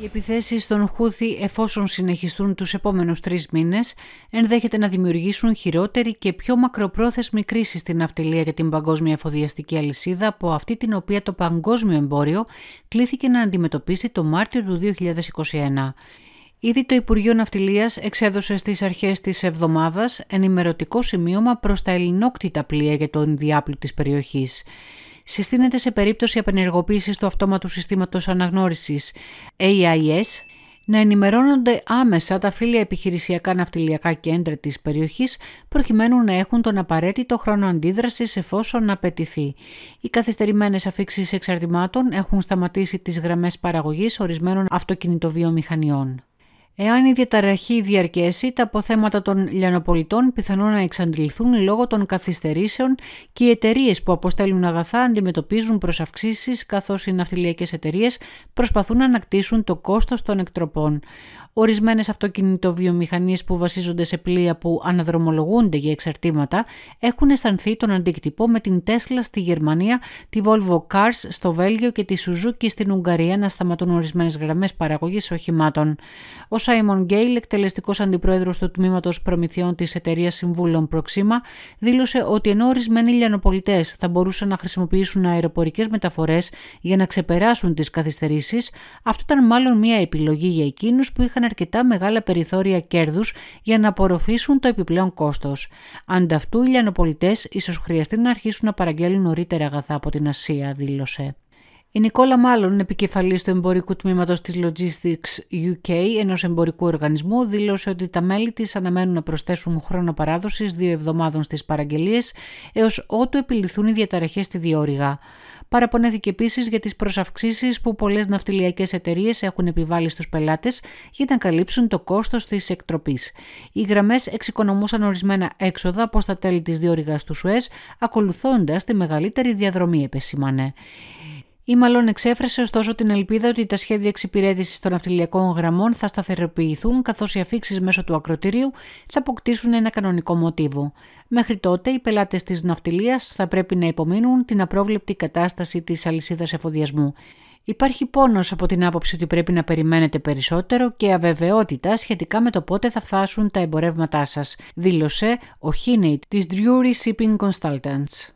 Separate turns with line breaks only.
Οι επιθέσεις των Χούθη εφόσον συνεχιστούν τους επόμενους τρεις μήνες ενδέχεται να δημιουργήσουν χειρότερη και πιο μακροπρόθεσμη κρίση στην ναυτιλία για την παγκόσμια εφοδιαστική αλυσίδα από αυτή την οποία το παγκόσμιο εμπόριο κλήθηκε να αντιμετωπίσει το Μάρτιο του 2021. Ήδη το Υπουργείο Ναυτιλίας εξέδωσε στις αρχές της εβδομάδας ενημερωτικό σημείωμα προς τα ελληνόκτητα πλοία για τον διάπλου της περιοχής συστήνεται σε περίπτωση απενεργοποίησης του αυτόματου συστήματος αναγνώρισης AIS να ενημερώνονται άμεσα τα φίλια επιχειρησιακά ναυτιλιακά κέντρα της περιοχής προκειμένου να έχουν τον απαραίτητο χρόνο αντίδρασης εφόσον απαιτηθεί. Οι καθυστερημένες αφήξεις εξαρτημάτων έχουν σταματήσει τις γραμμές παραγωγής ορισμένων αυτοκινητοβιομηχανιών. Εάν η διαταραχή διαρκέσει, τα αποθέματα των λιανοπολιτών πιθανόν να εξαντληθούν λόγω των καθυστερήσεων και οι εταιρείες που αποστέλουν αγαθά αντιμετωπίζουν αυξήσει καθώς οι ναυτιλιακές εταιρείες προσπαθούν να ανακτήσουν το κόστος των εκτροπών. Ορισμένες αυτοκινητοβιομηχανίες που βασίζονται σε πλοία που αναδρομολογούνται για εξαρτήματα έχουν αισθανθεί τον αντίκτυπο με την Τέσλα στη Γερμανία, τη Volvo Cars στο Βέλγιο και τη Suzuki στην Ουγγαρία να σταματούν ορισμένες γραμμές παραγωγής οχημάτων. Σάιμον Γκέιλ, εκτελεστικός αντιπρόεδρος του τμήματος προμηθειών της εταιρείας συμβούλων Προξίμα, δήλωσε ότι ενώ ορισμένοι λιανοπολιτές θα μπορούσαν να χρησιμοποιήσουν αεροπορικές μεταφορές για να ξεπεράσουν τις καθυστερήσεις, αυτό ήταν μάλλον μια επιλογή για εκείνους που είχαν αρκετά μεγάλα περιθώρια κέρδους για να απορροφήσουν το επιπλέον κόστος. Ανταυτού, οι λιανοπολιτές ίσως χρειαστεί να αρχίσουν να παραγγέλνουν νωρίτερα αγαθά από την Ασία, δήλωσε. Η Νικόλα Μάλλον, επικεφαλής του εμπορικού τμήματος της Logistics UK, ενός εμπορικού οργανισμού, δήλωσε ότι τα μέλη της αναμένουν να προσθέσουν χρόνο παράδοσης δύο εβδομάδων στις παραγγελίες, έως ότου επιληθούν οι διαταραχές στη διόρυγα. Παραπονέθηκε επίσης για τις προσαυξήσεις που πολλές ναυτιλιακές εταιρείες έχουν επιβάλει στους πελάτες για να καλύψουν το κόστος της εκτροπής. Οι γραμμές εξοικονομούσαν ορισμένα έξοδα από τα τέλη της διόρυγας του Σουέζ, ακολουθώντας τη μεγαλύτερη διαδρομή, επεσήμανε ή μάλλον εξέφρασε ωστόσο την ελπίδα ότι τα σχέδια εξυπηρέτησης των αυτιλιακών γραμμών θα σταθεροποιηθούν καθώς οι αφήξεις μέσω του ακροτηρίου θα αποκτήσουν ένα κανονικό μοτίβο. Μέχρι τότε, οι πελάτες της ναυτιλίας θα πρέπει να υπομείνουν την απρόβλεπτη κατάσταση της αλυσίδας εφοδιασμού. Υπάρχει πόνος από την άποψη ότι πρέπει να περιμένετε περισσότερο και αβεβαιότητα σχετικά με το πότε θα φτάσουν τα εμπορεύματά σας, δήλωσε ο Χίνεϊτ της Drury Shipping Consultants.